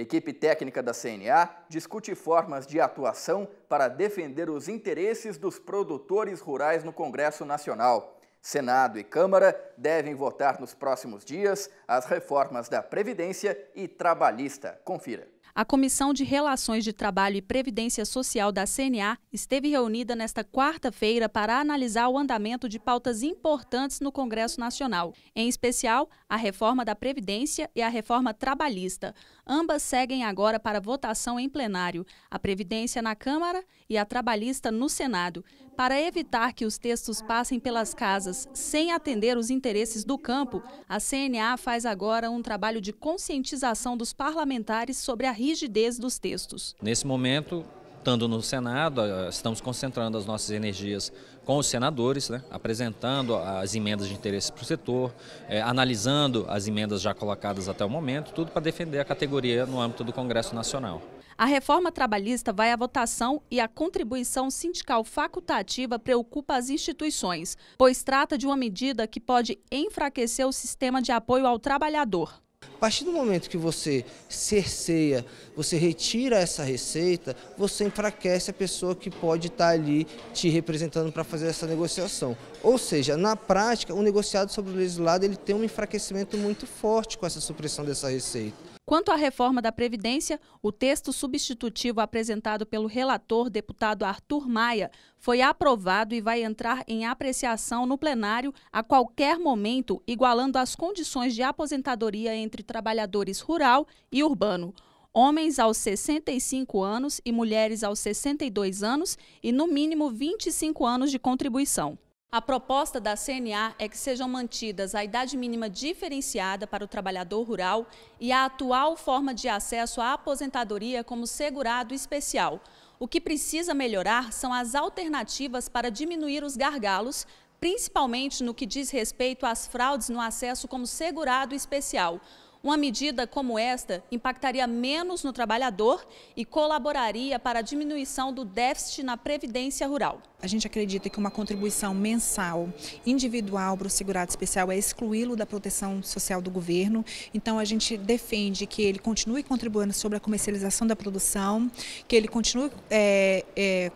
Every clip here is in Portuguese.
Equipe técnica da CNA discute formas de atuação para defender os interesses dos produtores rurais no Congresso Nacional. Senado e Câmara devem votar nos próximos dias as reformas da Previdência e Trabalhista. Confira. A Comissão de Relações de Trabalho e Previdência Social da CNA esteve reunida nesta quarta-feira para analisar o andamento de pautas importantes no Congresso Nacional, em especial a reforma da Previdência e a reforma trabalhista. Ambas seguem agora para votação em plenário, a Previdência na Câmara e a trabalhista no Senado. Para evitar que os textos passem pelas casas sem atender os interesses do campo, a CNA faz agora um trabalho de conscientização dos parlamentares sobre a rigidez dos textos. Nesse momento, estando no Senado, eh, estamos concentrando as nossas energias com os senadores, né, apresentando as emendas de interesse para o setor, é, analisando as emendas já colocadas até o momento, tudo para defender a categoria no âmbito do Congresso Nacional. A reforma trabalhista vai à votação e a contribuição sindical facultativa preocupa as instituições, pois trata de uma medida que pode enfraquecer o sistema de apoio ao trabalhador partir do momento que você cerceia, você retira essa receita, você enfraquece a pessoa que pode estar tá ali te representando para fazer essa negociação. Ou seja, na prática, o negociado sobre o legislado ele tem um enfraquecimento muito forte com essa supressão dessa receita. Quanto à reforma da Previdência, o texto substitutivo apresentado pelo relator, deputado Arthur Maia, foi aprovado e vai entrar em apreciação no plenário a qualquer momento, igualando as condições de aposentadoria entre trabalhadores rural e urbano. Homens aos 65 anos e mulheres aos 62 anos e, no mínimo, 25 anos de contribuição. A proposta da CNA é que sejam mantidas a idade mínima diferenciada para o trabalhador rural e a atual forma de acesso à aposentadoria como segurado especial. O que precisa melhorar são as alternativas para diminuir os gargalos, principalmente no que diz respeito às fraudes no acesso como segurado especial. Uma medida como esta impactaria menos no trabalhador e colaboraria para a diminuição do déficit na previdência rural. A gente acredita que uma contribuição mensal individual para o segurado especial é excluí-lo da proteção social do governo. Então a gente defende que ele continue contribuindo sobre a comercialização da produção, que ele continue é, é,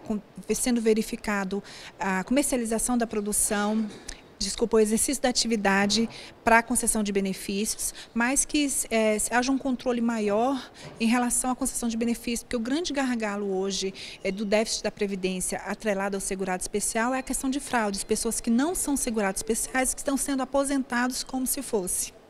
sendo verificado a comercialização da produção, desculpa, o exercício da atividade para a concessão de benefícios, mas que é, haja um controle maior em relação à concessão de benefícios, porque o grande gargalo hoje é, do déficit da Previdência atrelado ao segurado especial é a questão de fraudes, pessoas que não são segurados especiais que estão sendo aposentados como se fosse.